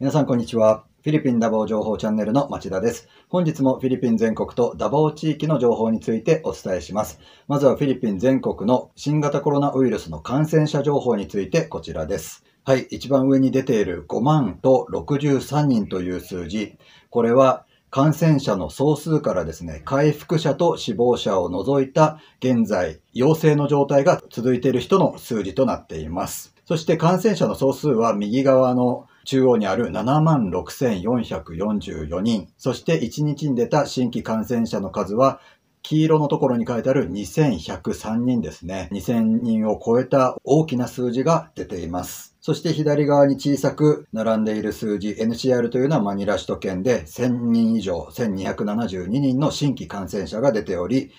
皆さんこんにちは。フィリピンダボー情報チャンネルの町田です。本日もフィリピン全国とダボー地域の情報についてお伝えします。まずはフィリピン全国の新型コロナウイルスの感染者情報についてこちらです。はい、一番上に出ている5万と63人という数字。これは感染者の総数からですね、回復者と死亡者を除いた現在、陽性の状態が続いている人の数字となっています。そして感染者の総数は右側の中央にある7万6444人、そして1日に出た新規感染者の数は黄色のところに書いてある2103人ですね。2000人を超えた大きな数字が出ています。そして左側に小さく並んでいる数字、NCR というのはマニラ首都圏で1000人以上、1272人の新規感染者が出ており、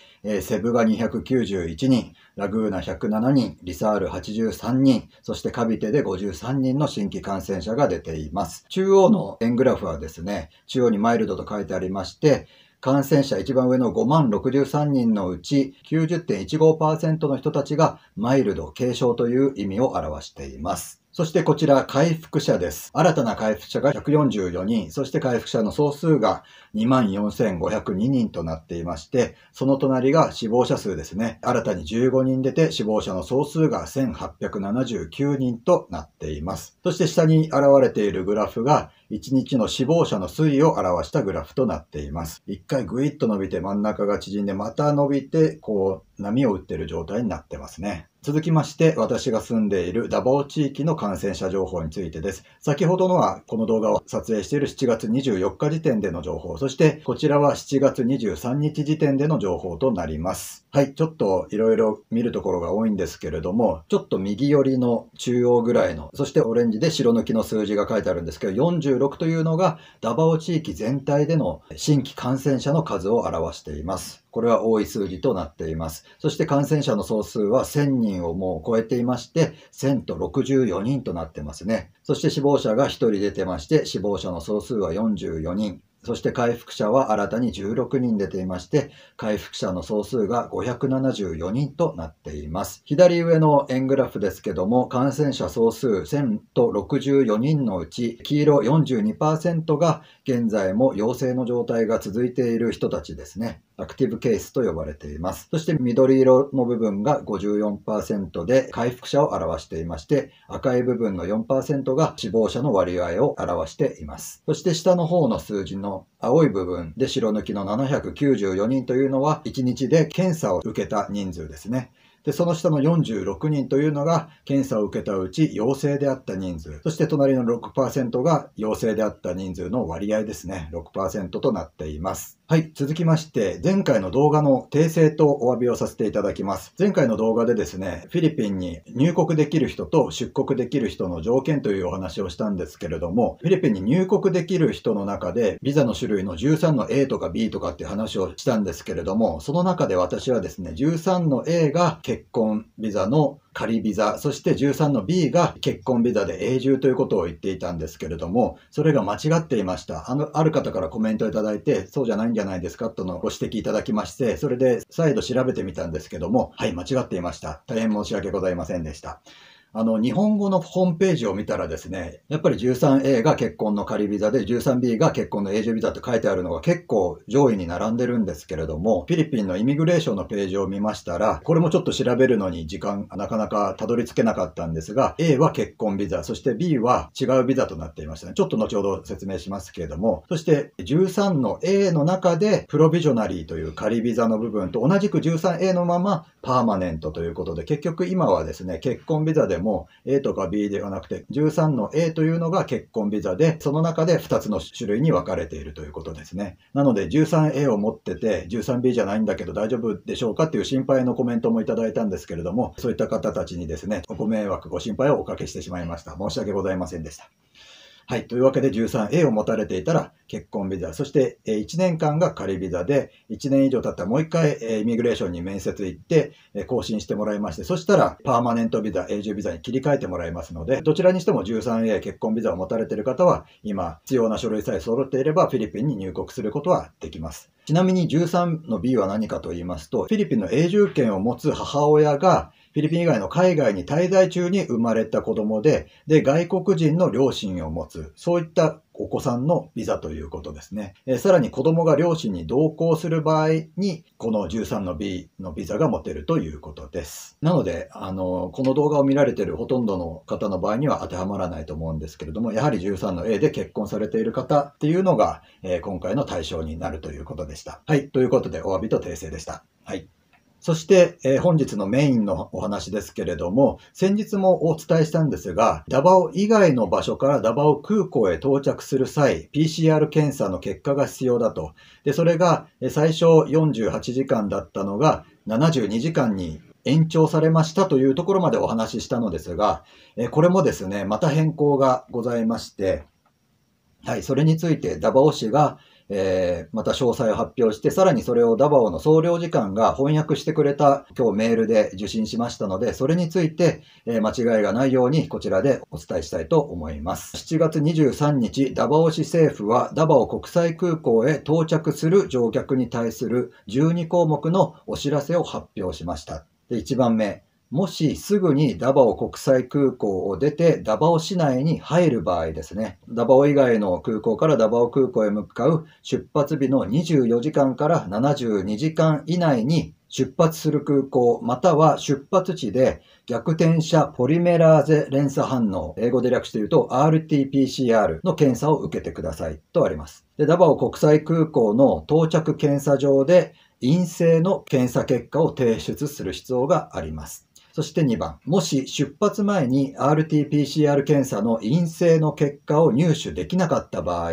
セブが291人、ラグーナ107人、リサール83人、そしてカビテで53人の新規感染者が出ています。中央の円グラフはですね、中央にマイルドと書いてありまして、感染者一番上の5万63人のうち90.15%の人たちがマイルド軽症という意味を表しています。そしてこちら回復者です。新たな回復者が144人、そして回復者の総数が24,502人となっていまして、その隣が死亡者数ですね。新たに15人出て死亡者の総数が1,879人となっています。そして下に現れているグラフが1日の死亡者の推移を表したグラフとなっています。一回グイッと伸びて真ん中が縮んで、また伸びて、こう、波を打ってる状態になってますね。続きまして、私が住んでいるダボー地域の感染者情報についてです。先ほどのは、この動画を撮影している7月24日時点での情報、そしてこちらは7月23日時点での情報となります。はい、ちょっといろいろ見るところが多いんですけれども、ちょっと右寄りの中央ぐらいの、そしてオレンジで白抜きの数字が書いてあるんですけど、46というのがダバオ地域全体での新規感染者の数を表しています。これは多い数字となっています。そして感染者の総数は1000人をもう超えていまして、1064 0 0と人となってますね。そして死亡者が1人出てまして、死亡者の総数は44人。そして回復者は新たに16人出ていまして、回復者の総数が574人となっています。左上の円グラフですけども、感染者総数1064人のうち、黄色42%が現在も陽性の状態が続いている人たちですね。アクティブケースと呼ばれています。そして緑色の部分が54%で回復者を表していまして、赤い部分の4%が死亡者の割合を表しています。そして下の方の数字の青い部分で白抜きの794人というのは1日で検査を受けた人数ですね。で、その下の46人というのが検査を受けたうち陽性であった人数、そして隣の6%が陽性であった人数の割合ですね、6%となっています。はい、続きまして、前回の動画の訂正とお詫びをさせていただきます。前回の動画でですね、フィリピンに入国できる人と出国できる人の条件というお話をしたんですけれども、フィリピンに入国できる人の中で、ビザの種類の13の A とか B とかっていう話をしたんですけれども、その中で私はですね、13の A が結婚ビザの仮ビザ、そして13の B が結婚ビザで永住ということを言っていたんですけれども、それが間違っていました。あの、ある方からコメントいただいて、そうじゃないんじゃないですかとのご指摘いただきまして、それで再度調べてみたんですけども、はい、間違っていました。大変申し訳ございませんでした。あの、日本語のホームページを見たらですね、やっぱり 13A が結婚の仮ビザで、13B が結婚の永住ビザって書いてあるのが結構上位に並んでるんですけれども、フィリピンのイミグレーションのページを見ましたら、これもちょっと調べるのに時間、なかなかたどり着けなかったんですが、A は結婚ビザ、そして B は違うビザとなっていましたね。ちょっと後ほど説明しますけれども、そして13の A の中で、プロビジョナリーという仮ビザの部分と同じく 13A のままパーマネントということで、結局今はですね、結婚ビザでも A とか B ではなくて13の A というのが結婚ビザでその中で2つの種類に分かれているということですねなので 13A を持ってて 13B じゃないんだけど大丈夫でしょうかっていう心配のコメントもいただいたんですけれどもそういった方たちにですねご迷惑ご心配をおかけしてしまいました申し訳ございませんでしたはい。というわけで 13A を持たれていたら結婚ビザ、そして1年間が仮ビザで、1年以上経ったらもう一回イミグレーションに面接行って更新してもらいまして、そしたらパーマネントビザ、永住ビザに切り替えてもらいますので、どちらにしても 13A 結婚ビザを持たれている方は、今必要な書類さえ揃っていればフィリピンに入国することはできます。ちなみに13の B は何かと言いますと、フィリピンの永住権を持つ母親がフィリピン以外の海外に滞在中に生まれた子供で、で、外国人の両親を持つ、そういったお子さんのビザということですね。えさらに子供が両親に同行する場合に、この13の B のビザが持てるということです。なので、あの、この動画を見られているほとんどの方の場合には当てはまらないと思うんですけれども、やはり13の A で結婚されている方っていうのが、えー、今回の対象になるということでした。はい、ということでお詫びと訂正でした。はい。そして、えー、本日のメインのお話ですけれども、先日もお伝えしたんですが、ダバオ以外の場所からダバオ空港へ到着する際、PCR 検査の結果が必要だと。で、それが、最初48時間だったのが、72時間に延長されましたというところまでお話ししたのですが、これもですね、また変更がございまして、はい、それについてダバオ市がえー、また詳細を発表して、さらにそれをダバオの総領事館が翻訳してくれた今日メールで受信しましたので、それについて、え間違いがないようにこちらでお伝えしたいと思います。7月23日、ダバオ市政府はダバオ国際空港へ到着する乗客に対する12項目のお知らせを発表しました。で1番目、もしすぐにダバオ国際空港を出てダバオ市内に入る場合ですね、ダバオ以外の空港からダバオ空港へ向かう出発日の24時間から72時間以内に出発する空港または出発地で逆転車ポリメラーゼ連鎖反応、英語で略して言うと RT-PCR の検査を受けてくださいとあります。でダバオ国際空港の到着検査場で陰性の検査結果を提出する必要があります。そして2番、もし出発前に RT-PCR 検査の陰性の結果を入手できなかった場合、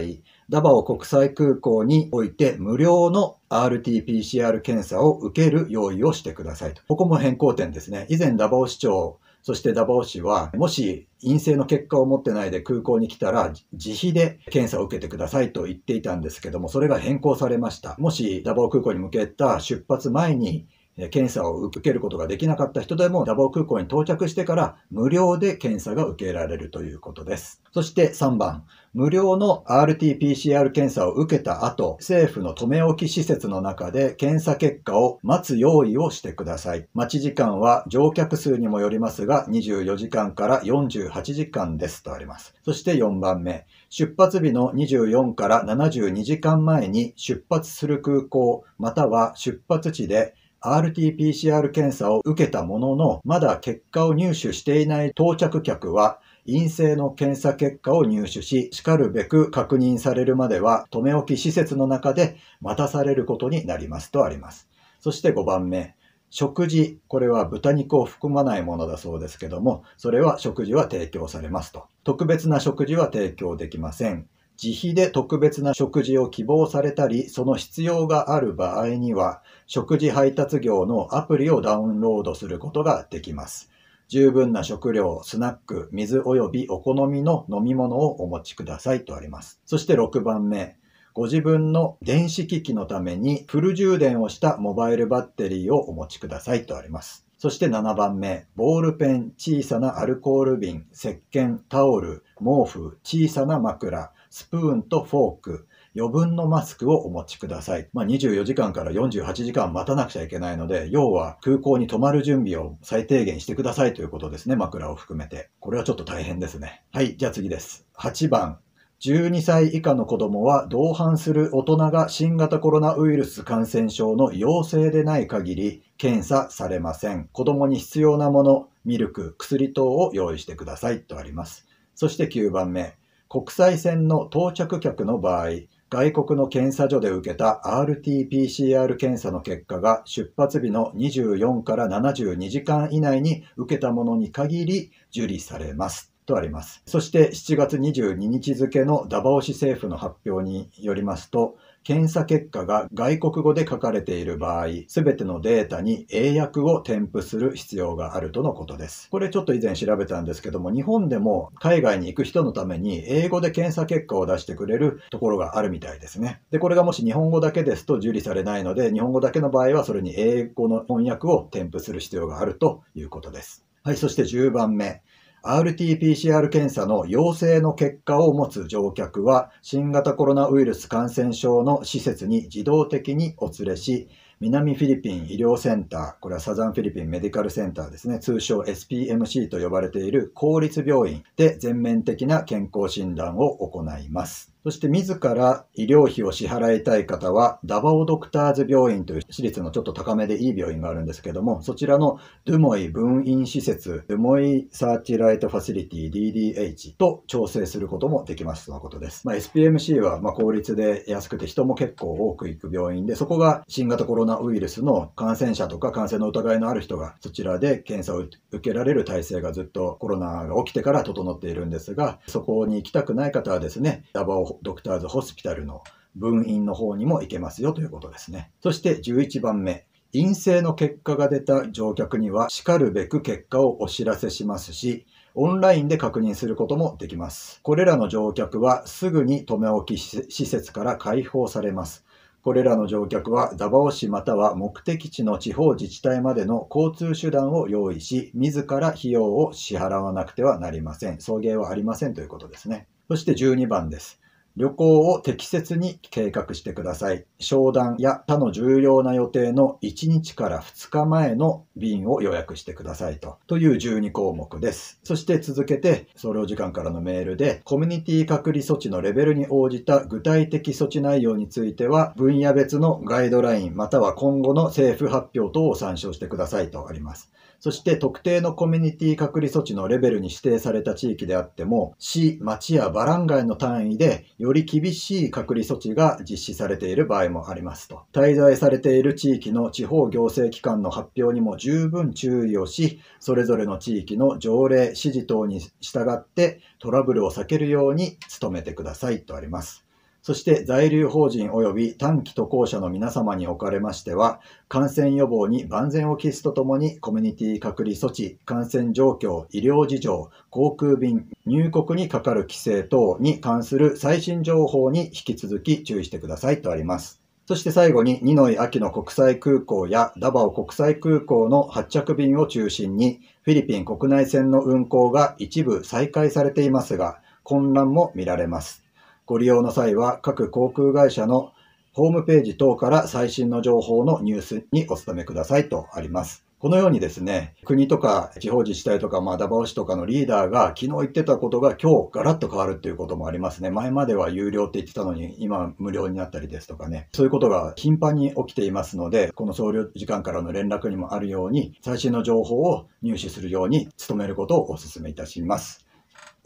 ダバオ国際空港において無料の RT-PCR 検査を受ける用意をしてくださいと。ここも変更点ですね。以前ダバオ市長、そしてダバオ市は、もし陰性の結果を持ってないで空港に来たら、自費で検査を受けてくださいと言っていたんですけども、それが変更されました。もしダバオ空港に向けた出発前に検査を受けることができなかった人でも、ダボ空港に到着してから無料で検査が受けられるということです。そして3番、無料の RT-PCR 検査を受けた後、政府の留め置き施設の中で検査結果を待つ用意をしてください。待ち時間は乗客数にもよりますが、24時間から48時間ですとあります。そして4番目、出発日の24から72時間前に出発する空港、または出発地で RT-PCR 検査を受けたものの、まだ結果を入手していない到着客は、陰性の検査結果を入手し、しかるべく確認されるまでは、留め置き施設の中で待たされることになりますとあります。そして5番目、食事。これは豚肉を含まないものだそうですけども、それは食事は提供されますと。特別な食事は提供できません。自費で特別な食事を希望されたり、その必要がある場合には、食事配達業のアプリをダウンロードすることができます。十分な食料、スナック、水及びお好みの飲み物をお持ちくださいとあります。そして6番目、ご自分の電子機器のためにフル充電をしたモバイルバッテリーをお持ちくださいとあります。そして7番目、ボールペン、小さなアルコール瓶、石鹸、タオル、毛布、小さな枕、スプーンとフォーク、余分のマスクをお持ちください。まあ、24時間から48時間待たなくちゃいけないので、要は空港に泊まる準備を最低限してくださいということですね。枕を含めて。これはちょっと大変ですね。はい、じゃあ次です。8番、12歳以下の子供は同伴する大人が新型コロナウイルス感染症の陽性でない限り検査されません。子供に必要なもの、ミルク、薬等を用意してくださいとあります。そして9番目、国際線の到着客の場合、外国の検査所で受けた RT-PCR 検査の結果が出発日の24から72時間以内に受けたものに限り受理されます。とあります。そして7月22日付のダバオ市政府の発表によりますと、検査結果が外国語で書かれている場合、すべてのデータに英訳を添付する必要があるとのことです。これちょっと以前調べたんですけども、日本でも海外に行く人のために英語で検査結果を出してくれるところがあるみたいですね。で、これがもし日本語だけですと受理されないので、日本語だけの場合はそれに英語の翻訳を添付する必要があるということです。はい、そして10番目。RT-PCR 検査の陽性の結果を持つ乗客は、新型コロナウイルス感染症の施設に自動的にお連れし、南フィリピン医療センター、これはサザンフィリピンメディカルセンターですね、通称 SPMC と呼ばれている公立病院で全面的な健康診断を行います。そして自ら医療費を支払いたい方は、ダバオドクターズ病院という私立のちょっと高めでいい病院があるんですけども、そちらのドゥモイ分院施設、ドゥモイサーチライトファシリティ DDH と調整することもできますとのことです。まあ、SPMC はま効率で安くて人も結構多く行く病院で、そこが新型コロナウイルスの感染者とか感染の疑いのある人がそちらで検査を受けられる体制がずっとコロナが起きてから整っているんですが、そこに行きたくない方はですね、ダバオドクターズホスピタルの分院の方にも行けますよということですね。そして11番目。陰性の結果が出た乗客には、しかるべく結果をお知らせしますし、オンラインで確認することもできます。これらの乗客はすぐに留め置き施設から解放されます。これらの乗客はダバオ市または目的地の地方自治体までの交通手段を用意し、自ら費用を支払わなくてはなりません。送迎はありませんということですね。そして12番です。旅行を適切に計画してください。商談や他の重要な予定の1日から2日前の便を予約してくださいと。という12項目です。そして続けて、総領事館からのメールで、コミュニティ隔離措置のレベルに応じた具体的措置内容については、分野別のガイドラインまたは今後の政府発表等を参照してくださいとあります。そして特定のコミュニティ隔離措置のレベルに指定された地域であっても、市、町やバランガイの単位でより厳しい隔離措置が実施されている場合もありますと。滞在されている地域の地方行政機関の発表にも十分注意をし、それぞれの地域の条例、指示等に従ってトラブルを避けるように努めてくださいとあります。そして在留邦人及び短期渡航者の皆様におかれましては、感染予防に万全を期すとともに、コミュニティ隔離措置、感染状況、医療事情、航空便、入国にかかる規制等に関する最新情報に引き続き注意してくださいとあります。そして最後に、二ノ井秋の国際空港やダバオ国際空港の発着便を中心に、フィリピン国内線の運航が一部再開されていますが、混乱も見られます。ご利用の際は各航空会社のホームページ等から最新の情報のニュースにお勤めくださいとあります。このようにですね、国とか地方自治体とか、まあ、ダバオ市とかのリーダーが昨日言ってたことが今日ガラッと変わるっていうこともありますね。前までは有料って言ってたのに、今無料になったりですとかね。そういうことが頻繁に起きていますので、この総料時間からの連絡にもあるように、最新の情報を入手するように努めることをお勧めいたします。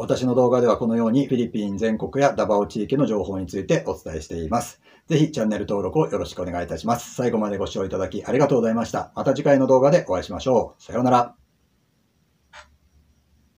私の動画ではこのようにフィリピン全国やダバオ地域の情報についてお伝えしています。ぜひチャンネル登録をよろしくお願いいたします。最後までご視聴いただきありがとうございました。また次回の動画でお会いしましょう。さようなら。